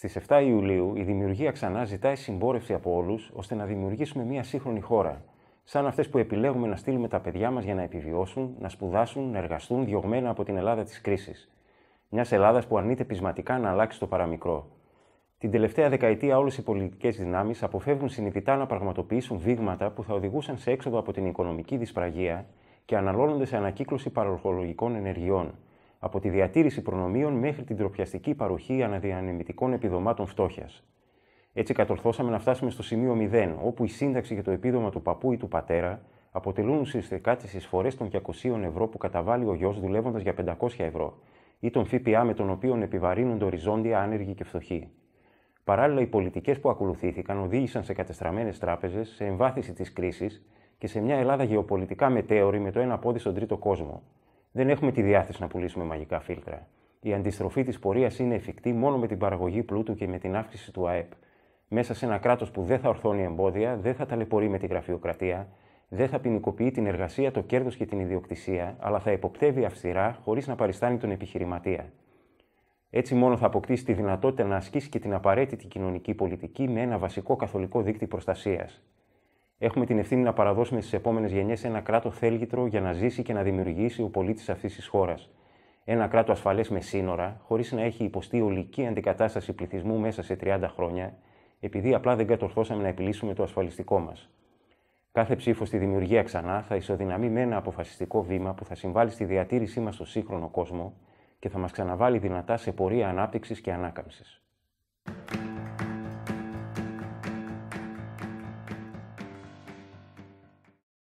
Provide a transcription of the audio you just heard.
Στι 7 Ιουλίου, η δημιουργία ξανά ζητάει συμπόρευση από όλους ώστε να δημιουργήσουμε μια σύγχρονη χώρα. Σαν αυτές που επιλέγουμε να στείλουμε τα παιδιά μας για να επιβιώσουν, να σπουδάσουν, να εργαστούν διωγμένα από την Ελλάδα της κρίσης. Μιας Ελλάδας που αρνείται πεισματικά να αλλάξει το παραμικρό. Την τελευταία δεκαετία, όλες οι πολιτικές δυνάμεις αποφεύγουν συνειδητά να πραγματοποιήσουν δείγματα που θα οδηγούσαν σε έξοδο από την οικονομική δυσπραγία και αναλώνονται σε ανακύκλωση παροχολογικών ενεργειών από τη διατήρηση προνομίων μέχρι την τροπιαστική παροχή αναδιανεμητικών επιδομάτων φτώχειας. Έτσι, κατορθώσαμε να φτάσουμε στο σημείο 0, όπου η σύνταξη για το επίδομα του παππού ή του πατέρα αποτελούν ουσιαστικά τις εισφορές των 200 ευρώ που καταβάλει ο γιος δουλεύοντας για 500 ευρώ ή τον ΦΠΑ με τον οποίο επιβαρύνονται οριζόντια άνεργοι και φτωχοί. Παράλληλα, οι πολιτικές που ακολουθήθηκαν οδήγησαν σε κατεστραμμένες τράπεζες, σε εμβάθυνση της κρίσης και σε μια Ελλάδα γεωπολιτικά μετέωρη με το ένα πόδι στον τρίτο κόσμο. Δεν έχουμε τη διάθεση να πουλήσουμε μαγικά φίλτρα. Η αντιστροφή της πορείας είναι εφικτή μόνο με την παραγωγή πλούτου και με την αύξηση του ΑΕΠ. Μέσα σε ένα κράτος που δεν θα ορθώνει εμπόδια, δεν θα ταλαιπωρεί με τη γραφειοκρατία, δεν θα ποινικοποιεί την εργασία, το κέρδος και την ιδιοκτησία, αλλά θα υποπτεύει αυστηρά χωρίς να παριστάνει τον επιχειρηματία. Έτσι μόνο θα αποκτήσει τη δυνατότητα να ασκήσει και την απαραίτητη κοινωνική πολιτική με ένα βασικό καθολικό δίκτυο προστασίας, Έχουμε την ευθύνη να παραδώσουμε στις επόμενες γενιές ένα κράτο θέλγητρο για να ζήσει και να δημιουργήσει ο πολίτης αυτής της χώρας. Ένα κράτο ασφαλές με σύνορα, χωρίς να έχει υποστεί ολική αντικατάσταση πληθυσμού μέσα σε 30 χρόνια, επειδή απλά δεν κατορθώσαμε να επιλύσουμε το ασφαλιστικό μας. Κάθε ψήφο στη δημιουργία ξανά θα ισοδυναμεί με ένα αποφασιστικό βήμα που θα συμβάλλει στη διατήρησή μας στο σύγχρονο κόσμο και θα μας ξαναβάλει δυνατά σε πορεία ανάπτυξης και ανάκαμψης.